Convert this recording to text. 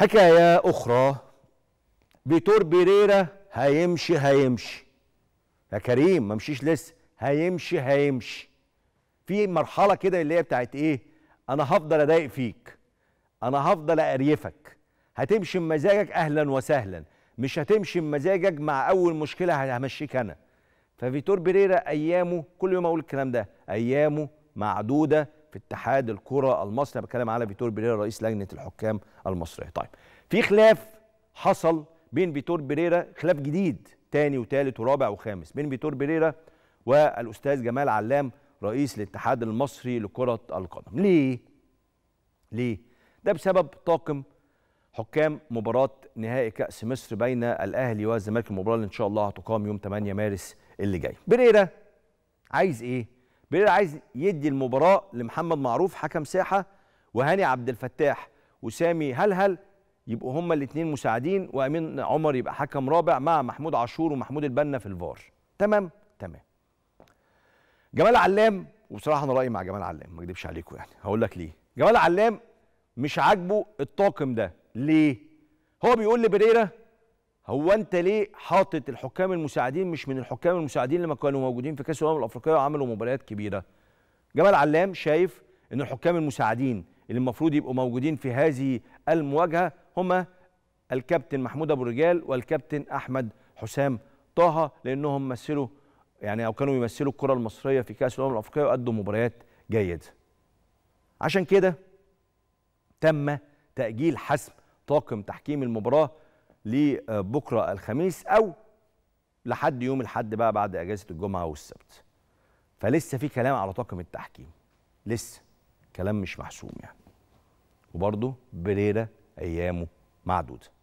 حكاية أخرى فيتور بيريرا هيمشي هيمشي يا كريم ما مشيش لسه هيمشي هيمشي في مرحلة كده اللي هي بتاعت إيه أنا هفضل أضايق فيك أنا هفضل أريفك هتمشي بمزاجك أهلا وسهلا مش هتمشي بمزاجك مع أول مشكلة همشيك أنا ففيتور بيريرا أيامه كل يوم أقول الكلام ده أيامه معدودة في اتحاد الكره المصري انا بتكلم على فيتور بيريرا رئيس لجنه الحكام المصريه طيب في خلاف حصل بين فيتور بيريرا خلاف جديد تاني وتالت ورابع وخامس بين فيتور بيريرا والاستاذ جمال علام رئيس الاتحاد المصري لكره القدم ليه ليه ده بسبب طاقم حكام مباراة نهائي كأس مصر بين الأهلي والزمالك المباراة اللي إن شاء الله هتقام يوم 8 مارس اللي جاي. بريرة عايز إيه؟ بيريرا عايز يدي المباراه لمحمد معروف حكم ساحه وهاني عبد الفتاح وسامي هلهل يبقوا هما الاثنين مساعدين وامين عمر يبقى حكم رابع مع محمود عاشور ومحمود البنا في الفار تمام تمام جمال علام وبصراحه انا رايي مع جمال علام ما اكذبش عليكم يعني هقول لك ليه جمال علام مش عاجبه الطاقم ده ليه هو بيقول لبريرة هو انت ليه حاطط الحكام المساعدين مش من الحكام المساعدين لما كانوا موجودين في كاس الامم الافريقيه وعملوا مباريات كبيره جمال علام شايف ان الحكام المساعدين اللي المفروض يبقوا موجودين في هذه المواجهه هما الكابتن محمود ابو رجال والكابتن احمد حسام طه لانهم مثلوا يعني او كانوا يمثلوا الكره المصريه في كاس الامم الافريقيه وادوا مباريات جيده عشان كده تم تاجيل حسم طاقم تحكيم المباراه لبكره الخميس او لحد يوم الاحد بقى بعد اجازه الجمعه والسبت فلسه في كلام على طاقم التحكيم لسه كلام مش محسوم يعني وبرضه بريرة ايامه معدوده